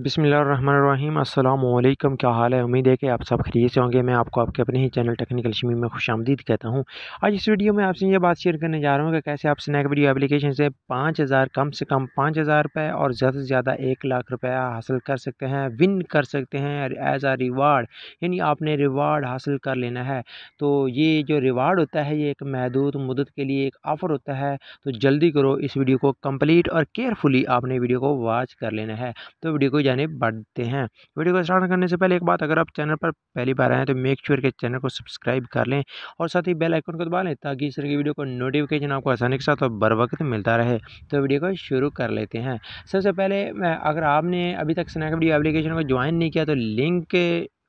बिसमीम अल्लाम क्या हाल है उम्मीद है कि आप सब खरीद से होंगे मैं आपको आपके अपने ही चैनल टेक्निकल शमी में खुश आमदीद कहता हूँ आज इस वीडियो में आपसे ये बात शेयर करने जा रहा हूँ कि कैसे आप स्नैक वीडियो एप्लीकेशन से पाँच हज़ार कम से कम पाँच हज़ार रुपये और ज़्यादा से ज़्यादा एक लाख रुपया हासिल कर सकते हैं विन कर सकते हैं एज आ रिवार्ड यानी आपने रिवार्ड हासिल कर लेना है तो ये जो रिवार्ड होता है ये एक महदूद मदद के लिए एक ऑफ़र होता है तो जल्दी करो इस वीडियो को कम्प्लीट और केयरफुली आपने वीडियो को वॉच कर लेना है तो वीडियो को यानी बढ़ते हैं वीडियो को स्टार्ट करने से पहले एक बात अगर आप चैनल पर पहली बार आए तो मेक श्योर के चैनल को सब्सक्राइब कर लें और साथ ही बेल आइकन को दबा लें ताकि इस तरह की वीडियो को नोटिफिकेशन आपको आसानी के साथ और बर वक्त मिलता रहे तो वीडियो को शुरू कर लेते हैं सबसे पहले अगर आपने अभी तक स्नैक वीडियो एप्लीकेशन को ज्वाइन नहीं किया तो लिंक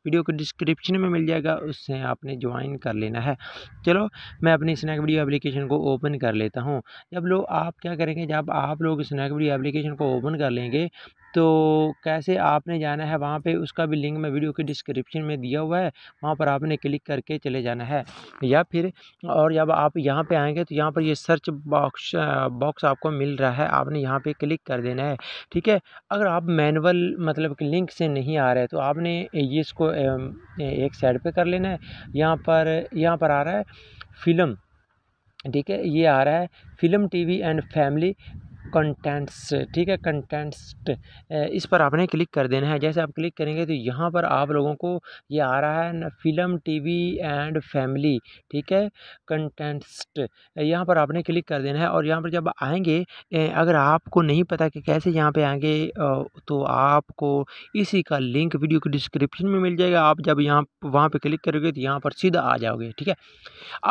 वीडियो को डिस्क्रिप्शन में मिल जाएगा उससे आपने ज्वाइन कर लेना है चलो मैं अपनी स्नैक वीडियो एप्लीकेशन को ओपन कर लेता हूँ जब लोग आप क्या करेंगे जब आप लोग स्नैक वीडियो एप्लीकेशन को ओपन कर लेंगे तो कैसे आपने जाना है वहाँ पे उसका भी लिंक मैं वीडियो के डिस्क्रिप्शन में दिया हुआ है वहाँ पर आपने क्लिक करके चले जाना है या फिर और जब आप यहाँ पे आएंगे तो यहाँ पर ये सर्च बॉक्स बॉक्स आपको मिल रहा है आपने यहाँ पे क्लिक कर देना है ठीक है अगर आप मैनुअल मतलब कि लिंक से नहीं आ रहे तो आपने ये इसको एक साइड पर कर लेना है यहाँ पर यहाँ पर आ रहा है फिल्म ठीक है ये आ रहा है film TV and family contents ठीक है कंटेंट्स इस पर आपने क्लिक कर देना है जैसे आप क्लिक करेंगे तो यहाँ पर आप लोगों को ये आ रहा है फिल्म टीवी एंड फैमिली ठीक है कंटेंट्स यहाँ पर आपने क्लिक कर देना है और यहाँ पर जब आएंगे अगर आपको नहीं पता कि कैसे यहाँ पे आएंगे तो आपको इसी का लिंक वीडियो के डिस्क्रिप्शन में मिल जाएगा आप जब यहाँ वहाँ पर क्लिक करोगे तो यहाँ पर सीधा आ जाओगे ठीक है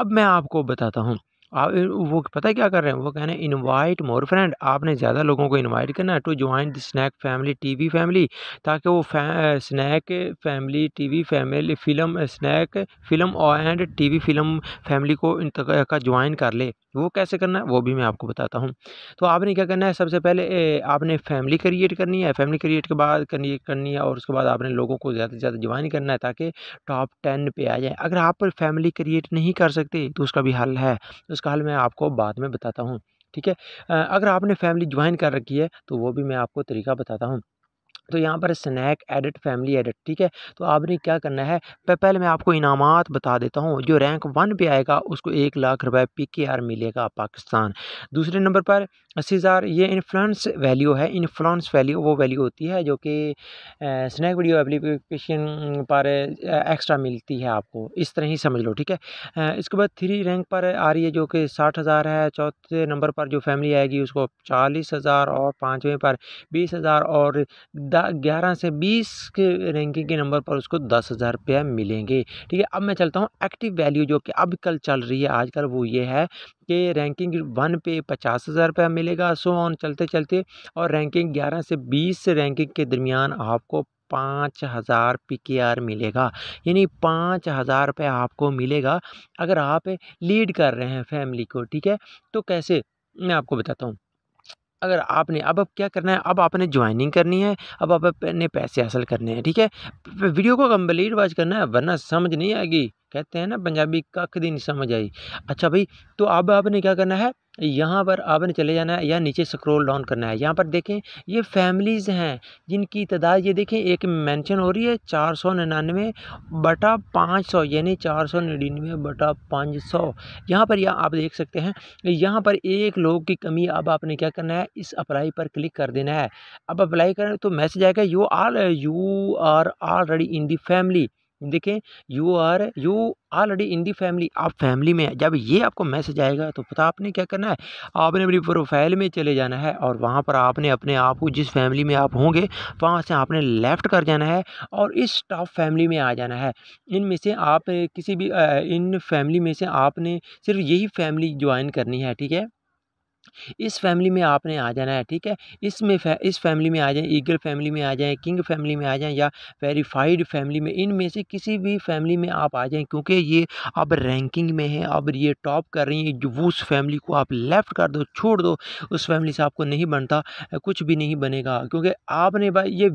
अब मैं आपको बताता हूँ आप वो पता क्या कर रहे हैं वो कह रहे हैं इनवाइट मोर फ्रेंड आपने ज़्यादा लोगों को इनवाइट करना है to join the snack family TV family ताकि वो फै, snack family TV family film snack film and TV film family को इन का ज्वाइन कर ले वो कैसे करना है वो भी मैं आपको बताता हूँ तो आपने क्या करना है सबसे पहले ए, आपने फैमिली क्रिएट करनी है फैमिली क्रिएट के बाद करनी करनी है और उसके बाद आपने लोगों को ज़्यादा से ज़्यादा ज्वाइन करना है ताकि टॉप टेन पे आ जाए अगर आप फैमिली क्रिएट नहीं कर सकते तो उसका भी हल है उसका हल मैं आपको बाद में बताता हूँ ठीक है अगर आपने फैमिली ज्वाइन कर रखी है तो वो भी मैं आपको तरीका बताता हूँ तो यहाँ पर स्नैक एडिट फैमिली एडिट ठीक है तो आपने क्या करना है पहले मैं आपको इनामत बता देता हूँ जो रैंक वन पे आएगा उसको एक लाख रुपए पी के आर मिलेगा पाकिस्तान दूसरे नंबर पर अस्सी हज़ार ये इन्फ्लुएंस वैल्यू है इन्फ्लुएंस वैल्यू वो वैल्यू होती है जो कि स्नैक वीडियो एप्लीकेशन पर एक्स्ट्रा मिलती है आपको इस तरह ही समझ लो ठीक है इसके बाद थ्री रैंक पर आ रही है जो कि साठ हज़ार है चौथे नंबर पर जो फैमिली आएगी उसको चालीस हज़ार और पाँचवें पर बीस हज़ार और ग्यारह से बीस के रैंकिंग के नंबर पर उसको दस हज़ार रुपया मिलेंगे ठीक है अब मैं चलता हूँ एक्टिव वैल्यू जो कि अब कल चल रही है आजकल वो ये है कि रैंकिंग वन पे पचास हज़ार रुपया मिलेगा सो ऑन चलते चलते और रैंकिंग ग्यारह से बीस रैंकिंग के दरमियान आपको पाँच हज़ार पी के आर मिलेगा यानी पाँच हज़ार रुपये आपको मिलेगा अगर आप लीड कर रहे हैं फैमिली को ठीक है तो कैसे मैं आपको बताता हूँ अगर आपने अब अब क्या करना है अब आपने ज्वाइनिंग करनी है अब आपने पैसे हासिल करने हैं ठीक है वीडियो को कम्प्लीट वॉच करना है वरना समझ नहीं आएगी कहते हैं ना पंजाबी कख दी नहीं समझ आई अच्छा भाई तो अब आपने क्या करना है यहाँ पर आपने चले जाना है या नीचे स्क्रॉल डाउन करना है यहाँ पर देखें ये फैमिलीज़ हैं जिनकी तादाद ये देखें एक मेंशन हो रही है चार सौ निन्यानवे बटा पाँच सौ यानी चार सौ निन्यानवे बटा पाँच सौ यहाँ पर यह आप देख सकते हैं यहाँ पर एक लोग की कमी अब आपने क्या करना है इस अप्लाई पर क्लिक कर देना है अब अप्लाई करें तो मैसेज आएगा you are you are already in the family देखें you are you already in the family आप फैमिली में जब ये आपको मैसेज आएगा तो पता आपने क्या करना है आपने अपनी प्रोफाइल में चले जाना है और वहाँ पर आपने अपने आप को जिस फैमिली में आप होंगे वहाँ से आपने लेफ़्ट कर जाना है और इस टॉप फैमिली में आ जाना है इनमें से आप किसी भी इन फैमिली में से आपने सिर्फ यही फैमिली ज्वाइन करनी है ठीक है इस फैमिली में आपने आ जाना है ठीक है इसमें फै, इस फैमिली में आ जाए ईगल फैमिली में आ जाए किंग फैमिली में आ जाए या वेरीफाइड फैमिली में इनमें से किसी भी फैमिली में आप आ जाएँ क्योंकि ये अब रैंकिंग में है अब ये टॉप कर रही है उस फैमिली को आप लेफ़्ट कर दो छोड़ दो उस फैमिली से आपको नहीं बनता कुछ भी नहीं बनेगा क्योंकि आपने भाई ये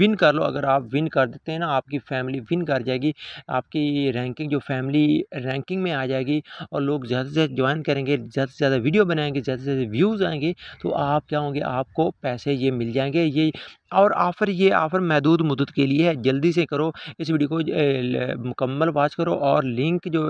विन कर लो अगर आप विन कर देते हैं ना आपकी फैमिली विन कर जाएगी आपकी रैंकिंग जो फैमिली रैंकिंग में आ जाएगी और लोग ज़्यादा से ज़्यादा ज्वाइन करेंगे ज़्यादा से ज़्यादा वीडियो बनाएंगे ज़्यादा से ज़्यादा व्यूज़ आएंगे तो आप क्या होंगे आपको पैसे ये मिल जाएंगे ये और आफ़र ये आफ़र महदूद मदद के लिए है जल्दी से करो इस वीडियो को मुकम्मल वाच करो और लिंक जो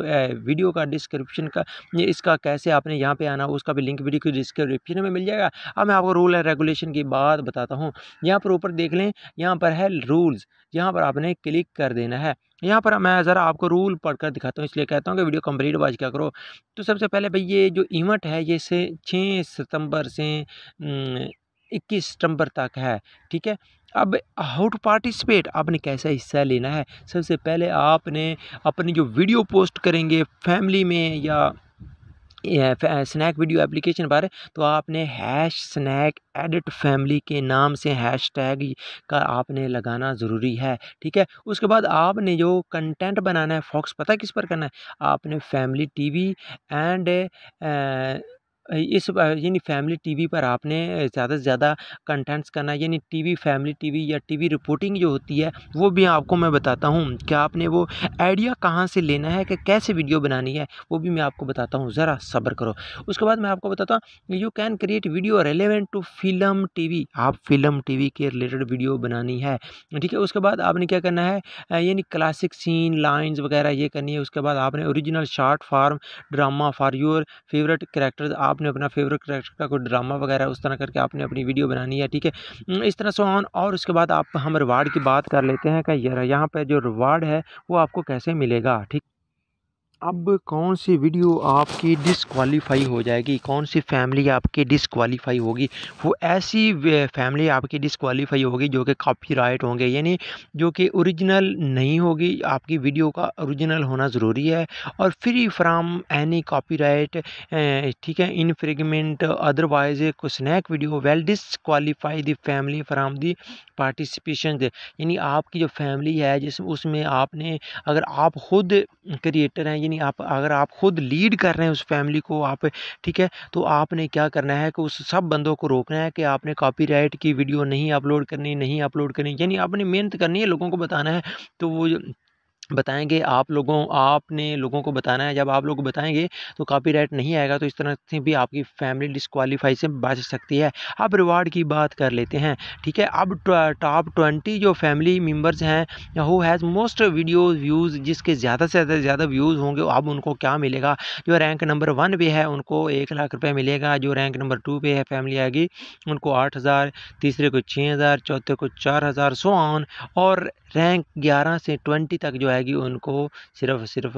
वीडियो का डिस्क्रिप्शन का इसका कैसे आपने यहाँ पे आना उसका भी लिंक वीडियो की डिस्क्रिप्शन में मिल जाएगा अब मैं आपको रूल एंड रेगुलेशन की बात बताता हूँ यहाँ पर ऊपर देख लें यहाँ पर है रूल्स यहाँ पर आपने क्लिक कर देना है यहाँ पर मैं ज़रा आपको रूल पढ़कर दिखाता हूँ इसलिए कहता हूँ कि वीडियो कंप्लीट वाच क्या करो तो सबसे पहले भाई ये जो इवेंट है ये से छः सितंबर से इक्कीस सितंबर तक है ठीक है अब हाउ टू पार्टिसिपेट आपने कैसा हिस्सा लेना है सबसे पहले आपने अपनी जो वीडियो पोस्ट करेंगे फैमिली में या स्नैक वीडियो एप्लीकेशन पर तो आपने हैश स्नैक एडिट फैमिली के नाम से हैश टैग का आपने लगाना ज़रूरी है ठीक है उसके बाद आपने जो कंटेंट बनाना है फॉक्स पता किस पर करना है आपने फैमिली टीवी एंड इस यानी फैमिली टीवी पर आपने ज़्यादा से ज़्यादा कंटेंट्स करना यानी टीवी फैमिली टीवी या टीवी रिपोर्टिंग जो होती है वो भी आपको मैं बताता हूँ कि आपने वो आइडिया कहाँ से लेना है कि कैसे वीडियो बनानी है वो भी मैं आपको बताता हूँ ज़रा सब्र करो उसके बाद मैं आपको बताता हूँ you can create video relevant to film T आप फिल्म टी के रिलेटेड वीडियो बनानी है ठीक है उसके बाद आपने क्या करना है यानी क्लासिक सीन लाइन्स वगैरह ये करनी है उसके बाद आपने original short form drama for your favourite characters आप आपने अपना फेवरेट करेक्टर का कोई ड्रामा वगैरह उस तरह करके आपने अपनी वीडियो बनानी है ठीक है हम्म, इस तरह से ऑन और उसके बाद आप हम रिवार्ड की बात कर लेते हैं यार यहाँ पर जो रिवार्ड है वो आपको कैसे मिलेगा ठीक अब कौन सी वीडियो आपकी डिसक्वालीफाई हो जाएगी कौन सी फैमिली आपकी डिसक्वालीफाई होगी वो ऐसी फैमिली आपकी डिसक्वालीफाई होगी जो कि कापी राइट होंगे यानी जो कि ओरिजिनल नहीं होगी आपकी वीडियो का ओरिजिनल होना ज़रूरी है और फ्री फ्राम एनी कॉपीराइट ठीक है fragment otherwise snack video will disqualify the family from the participation यानी आपकी जो फैमिली है जिस उसमें आपने अगर आप खुद क्रिएटर हैं नहीं आप अगर आप खुद लीड कर रहे हैं उस फैमिली को आप ठीक है तो आपने क्या करना है कि उस सब बंदों को रोकना है कि आपने कॉपीराइट की वीडियो नहीं अपलोड करनी नहीं अपलोड करनी यानी आपने मेहनत करनी है लोगों को बताना है तो वो बताएंगे आप लोगों आपने लोगों को बताना है जब आप लोग बताएंगे तो कॉपीराइट नहीं आएगा तो इस तरह से भी आपकी फैमिली डिसक्वालीफाई से बच सकती है अब रिवार्ड की बात कर लेते हैं ठीक है अब टॉप ट्वेंटी जो फैमिली मेम्बर्स हैं who has most video views जिसके ज़्यादा से ज़्यादा ज़्यादा व्यूज़ होंगे अब उनको क्या मिलेगा जो रैंक नंबर वन पे है उनको एक लाख रुपये मिलेगा जो रैंक नंबर टू पे है फैमिली आएगी उनको आठ हज़ार तीसरे को छः हज़ार चौथे को चार हज़ार सो ऑन और रैंक ग्यारह से ट्वेंटी तक जो है जाएगी उनको सिर्फ सिर्फ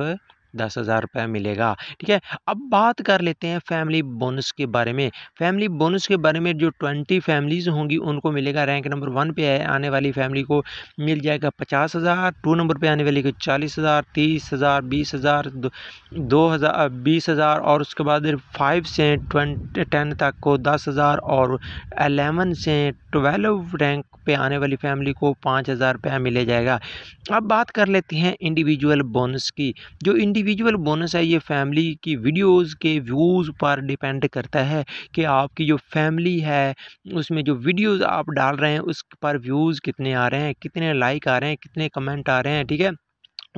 दस हज़ार रुपये मिलेगा ठीक है अब बात कर लेते हैं फैमिली बोनस के बारे में फैमिली बोनस के बारे में जो ट्वेंटी फैमिलीज़ होंगी उनको मिलेगा रैंक नंबर वन पे आने वाली फैमिली को मिल जाएगा पचास हज़ार टू नंबर पे आने वाली को चालीस हज़ार तीस हज़ार बीस हज़ार दो हज़ार बीस हज़ार और उसके बाद फाइव से ट्वेंटी टेन तक को दस हज़ार और अलेवन से ट्वेल्व रैंक पे आने वाली फैमिली को पाँच हज़ार रुपया मिले जाएगा अब बात कर लेते हैं इंडिविजुअल बोनस की जो इंडी इंडिविजुअल बोनस है ये फैमिली की वीडियोस के व्यूज़ पर डिपेंड करता है कि आपकी जो फैमिली है उसमें जो वीडियोस आप डाल रहे हैं उस पर व्यूज़ कितने आ रहे हैं कितने लाइक आ रहे हैं कितने कमेंट आ रहे हैं ठीक है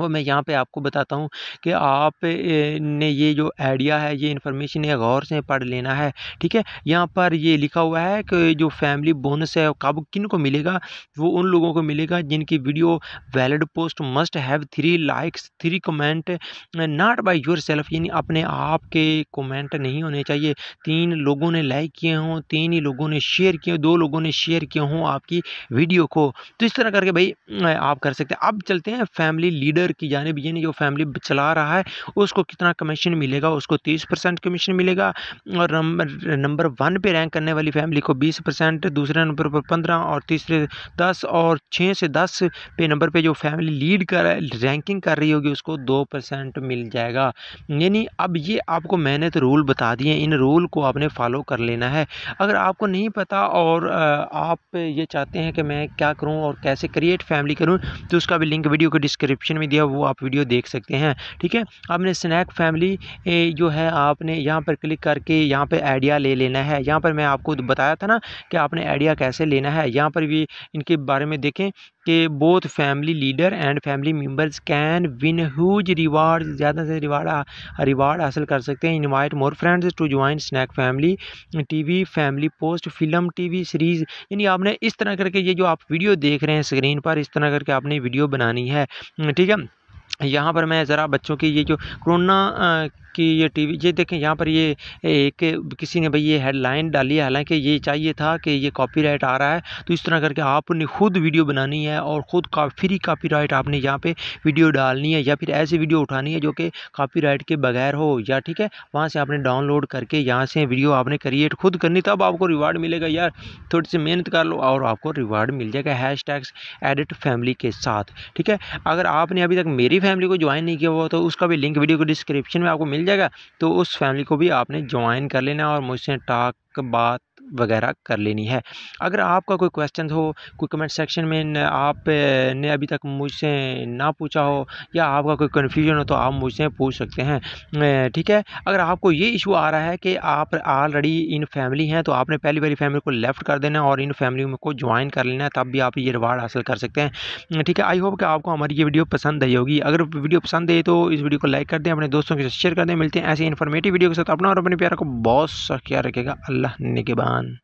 और मैं यहाँ पे आपको बताता हूँ कि आप ने ये जो आइडिया है ये इन्फॉर्मेशन है गौर से पढ़ लेना है ठीक है यहाँ पर ये लिखा हुआ है कि जो फैमिली बोनस है कब किन को मिलेगा वो उन लोगों को मिलेगा जिनकी video valid post must have three likes three comment not by yourself यानी अपने आप के कमेंट नहीं होने चाहिए तीन लोगों ने लाइक किए हों तीन ही लोगों ने शेयर किए दो लोगों ने शेयर किए हों आपकी वीडियो को तो इस तरह करके भाई आप कर सकते हैं अब चलते हैं फैमिली लीडर डीलर की जानब यानी जो फैमिली चला रहा है उसको कितना कमीशन मिलेगा उसको तीस परसेंट कमीशन मिलेगा और नंबर नंबर वन पे रैंक करने वाली फैमिली को बीस परसेंट दूसरे नंबर पर पंद्रह और तीसरे दस और छः से दस पे नंबर पे जो फैमिली लीड कर रैंकिंग कर रही होगी उसको दो परसेंट मिल जाएगा यानी अब ये आपको मैंने तो रूल बता दिए इन रूल को आपने फॉलो कर लेना है अगर आपको नहीं पता और आप ये चाहते हैं कि मैं क्या करूँ और कैसे क्रिएट फैमिली करूँ तो उसका भी लिंक वीडियो के डिस्क्रिप्शन में दिया वो आप वीडियो देख सकते हैं ठीक है आपने स्नैक फैमिली जो है आपने यहाँ पर क्लिक करके यहाँ पर आइडिया ले लेना है यहाँ पर मैं आपको बताया था ना कि आपने आइडिया कैसे लेना है यहाँ पर भी इनके बारे में देखें कि both family leader and family members can win huge reward ज़्यादा से रिवार्ड रिवार्ड हासिल कर सकते हैं invite more friends to join snack family TV family post film TV series यानी आपने इस तरह करके ये जो आप वीडियो देख रहे हैं स्क्रीन पर इस तरह करके आपने वीडियो बनानी है ठीक है यहाँ पर मैं ज़रा बच्चों की ये जो कोरोना कि ये टीवी ये देखें यहाँ पर ये एक किसी ने भाई ये हेडलाइन डाली है हालांकि ये चाहिए था कि ये कॉपीराइट आ रहा है तो इस तरह करके आपने खुद वीडियो बनानी है और ख़ुद का फ्री कॉपीराइट आपने यहाँ पे वीडियो डालनी है या फिर ऐसी वीडियो उठानी है जो कि कॉपीराइट के बगैर हो या ठीक है वहाँ से आपने डाउनलोड करके यहाँ से वीडियो आपने क्रिएट खुद करनी तब आपको रिवार्ड मिलेगा यार थोड़ी सी मेहनत कर लो और आपको रिवार्ड मिल जाएगा हैश टैग्स एडिट फैमिली के साथ ठीक है अगर आपने अभी तक मेरी फैमिली को ज्वाइन नहीं किया हुआ तो उसका भी लिंक वीडियो को डिस्क्रिप्शन में आपको मिल मिल जाएगा तो उस फैमिली को भी आपने ज्वाइन कर लेना और मुझसे टाक बात वगैरह कर लेनी है अगर आपका कोई क्वेश्चन हो कोई कमेंट सेक्शन में आप ने अभी तक मुझसे ना पूछा हो या आपका कोई कन्फ्यूजन हो तो आप मुझसे पूछ सकते हैं ठीक है अगर आपको ये इशू आ रहा है कि आप ऑलरेडी इन फैमिली हैं तो आपने पहली बारी फैमिली को लेफ्ट कर देना और इन फैमिली को ज्वाइन कर लेना है तब भी आप ये रिवार्ड हासिल कर सकते हैं ठीक है आई होप कि आपको हमारी ये वीडियो पसंद आई होगी अगर वीडियो पसंद आई तो इस वीडियो को लाइक कर दें अपने दोस्तों के साथ शेयर कर दें मिलते हैं ऐसे इन्फॉर्मेटिव वीडियो के साथ अपना और अपने प्यार को बहुत सा ख्याल रखेगा अल्लाह बाद on